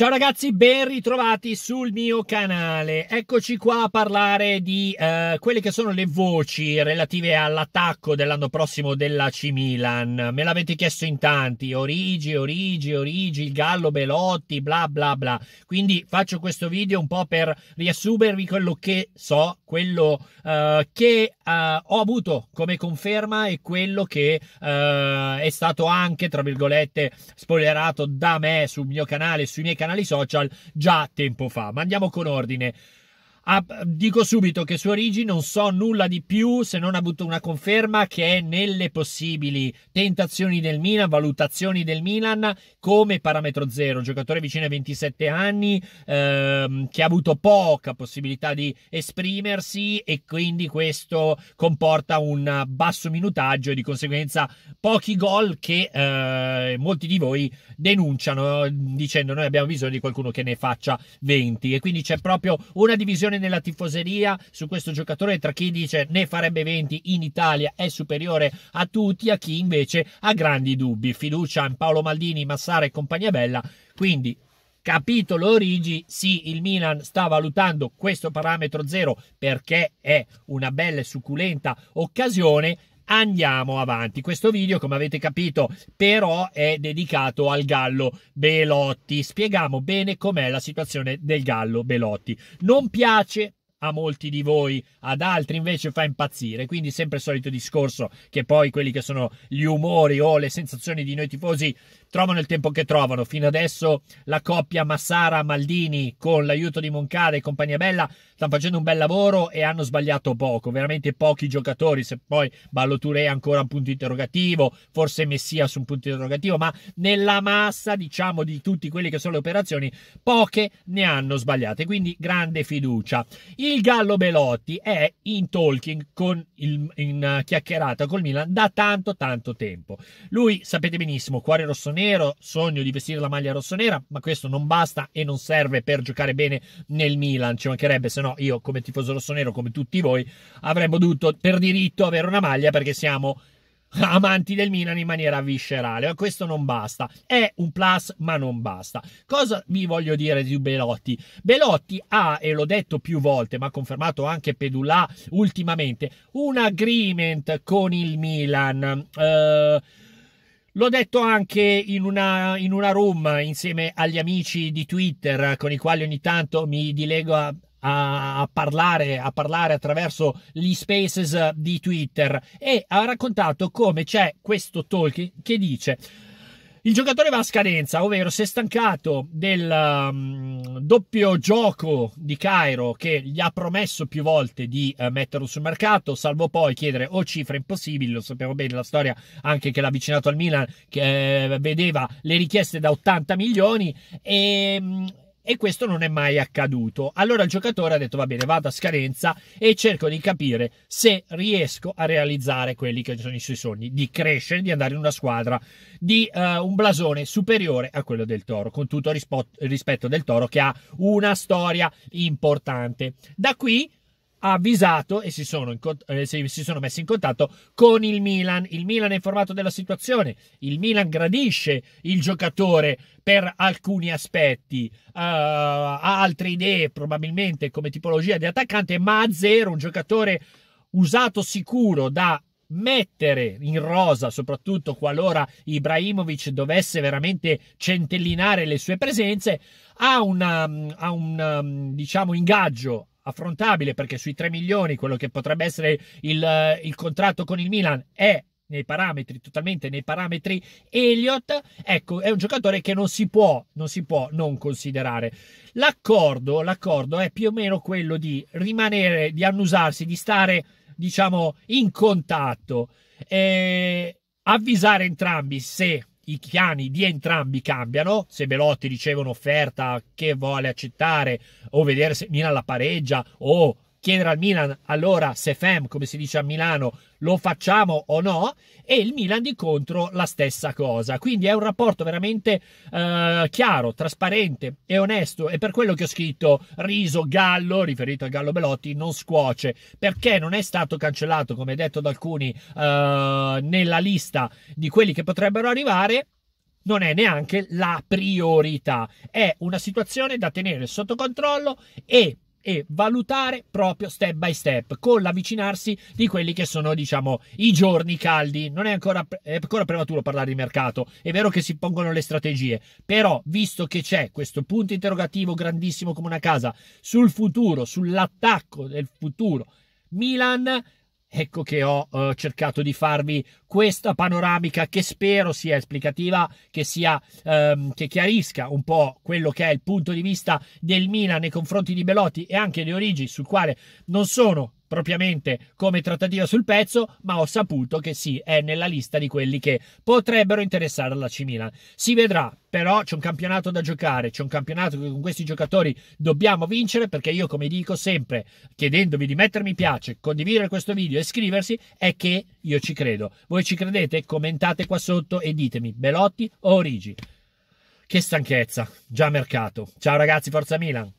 Ciao ragazzi, ben ritrovati sul mio canale. Eccoci qua a parlare di eh, quelle che sono le voci relative all'attacco dell'anno prossimo della C Milan. Me l'avete chiesto in tanti, Origi, Origi, Origi, il Gallo Belotti, bla bla bla. Quindi faccio questo video un po' per riassumervi quello che so, quello eh, che eh, ho avuto come conferma e quello che eh, è stato anche, tra virgolette, spoilerato da me sul mio canale, e sui miei canali social già tempo fa. Ma andiamo con ordine. Ah, dico subito che su Origi non so nulla di più se non ha avuto una conferma che è nelle possibili tentazioni del Milan, valutazioni del Milan come parametro zero, giocatore vicino ai 27 anni ehm, che ha avuto poca possibilità di esprimersi e quindi questo comporta un basso minutaggio e di conseguenza pochi gol che eh, molti di voi denunciano dicendo noi abbiamo bisogno di qualcuno che ne faccia 20 e quindi c'è proprio una divisione nella tifoseria su questo giocatore tra chi dice ne farebbe 20 in Italia è superiore a tutti, a chi invece ha grandi dubbi. Fiducia in Paolo Maldini, Massara e compagnia bella. Quindi Capitolo Origi, sì, il Milan sta valutando questo parametro zero perché è una bella e succulenta occasione, Andiamo avanti. Questo video, come avete capito, però è dedicato al gallo Belotti. Spieghiamo bene com'è la situazione del gallo Belotti. Non piace a molti di voi, ad altri invece fa impazzire. Quindi sempre il solito discorso che poi quelli che sono gli umori o le sensazioni di noi tifosi trovano il tempo che trovano. Fino adesso la coppia Massara-Maldini con l'aiuto di Moncada e compagnia bella stanno facendo un bel lavoro e hanno sbagliato poco, veramente pochi giocatori, se poi Balloture è ancora un punto interrogativo, forse Messia su un punto interrogativo, ma nella massa diciamo di tutti quelli che sono le operazioni, poche ne hanno sbagliate, quindi grande fiducia. Il Gallo Belotti è in talking con il, in chiacchierata col Milan da tanto tanto tempo. Lui sapete benissimo, cuore rossonero rosso sogno di vestire la maglia rossonera, ma questo non basta e non serve per giocare bene nel Milan, ci mancherebbe, se no io come tifoso rossonero, come tutti voi, avremmo dovuto per diritto avere una maglia perché siamo amanti del Milan in maniera viscerale. ma Questo non basta, è un plus, ma non basta. Cosa vi voglio dire di Belotti? Belotti ha, e l'ho detto più volte, ma ha confermato anche Pedulà ultimamente, un agreement con il Milan. Eh, L'ho detto anche in una, in una room insieme agli amici di Twitter con i quali ogni tanto mi dilego a, a parlare, a parlare attraverso gli spaces di Twitter e ha raccontato come c'è questo talk che dice il giocatore va a scadenza, ovvero si è stancato del, um, doppio gioco di Cairo che gli ha promesso più volte di eh, metterlo sul mercato, salvo poi chiedere o cifre impossibili, lo sappiamo bene la storia anche che l'ha avvicinato al Milan, che eh, vedeva le richieste da 80 milioni e ehm, e questo non è mai accaduto. Allora il giocatore ha detto va bene, vado a scadenza e cerco di capire se riesco a realizzare quelli che sono i suoi sogni, di crescere, di andare in una squadra di uh, un blasone superiore a quello del Toro, con tutto il rispetto del Toro che ha una storia importante. Da qui avvisato e si sono, eh, si sono, messi in contatto con il Milan. Il Milan è informato della situazione, il Milan gradisce il giocatore per alcuni aspetti, uh, ha altre idee probabilmente come tipologia di attaccante, ma a zero un giocatore usato sicuro da mettere in rosa, soprattutto qualora Ibrahimovic dovesse veramente centellinare le sue presenze, ha, una, um, ha un um, diciamo, ingaggio affrontabile perché sui 3 milioni quello che potrebbe essere il, eh, il contratto con il Milan è nei parametri, totalmente nei parametri Elliott, ecco, è un giocatore che non si può, non, si può non considerare. L'accordo, l'accordo, è più o meno quello di rimanere, di annusarsi, di stare, diciamo, in contatto, e eh, avvisare entrambi se i piani di entrambi cambiano. Se Belotti riceve un'offerta che vuole accettare o vedere se Milan la pareggia o chiedere al Milan allora se FEM, come si dice a Milano, lo facciamo o no, e il Milan di contro la stessa cosa. Quindi è un rapporto veramente eh, chiaro, trasparente e onesto. E per quello che ho scritto riso Gallo, riferito a Gallo Belotti, non scuoce, perché non è stato cancellato, come detto da alcuni, eh, nella lista di quelli che potrebbero arrivare non è neanche la priorità. È una situazione da tenere sotto controllo e e valutare proprio step by step con l'avvicinarsi di quelli che sono diciamo i giorni caldi non è ancora, è ancora prematuro parlare di mercato è vero che si pongono le strategie però visto che c'è questo punto interrogativo grandissimo come una casa sul futuro sull'attacco del futuro Milan Ecco che ho eh, cercato di farvi questa panoramica che spero sia esplicativa, che, sia, ehm, che chiarisca un po' quello che è il punto di vista del Milan nei confronti di Belotti e anche di Origi, sul quale non sono propriamente come trattativa sul pezzo, ma ho saputo che sì, è nella lista di quelli che potrebbero interessare alla C Si vedrà, però c'è un campionato da giocare, c'è un campionato che con questi giocatori dobbiamo vincere perché io come dico sempre, chiedendovi di mettermi piace, condividere questo video e iscriversi, è che io ci credo. Voi ci credete? Commentate qua sotto e ditemi Belotti o Origi. Che stanchezza, già mercato. Ciao ragazzi, Forza Milan.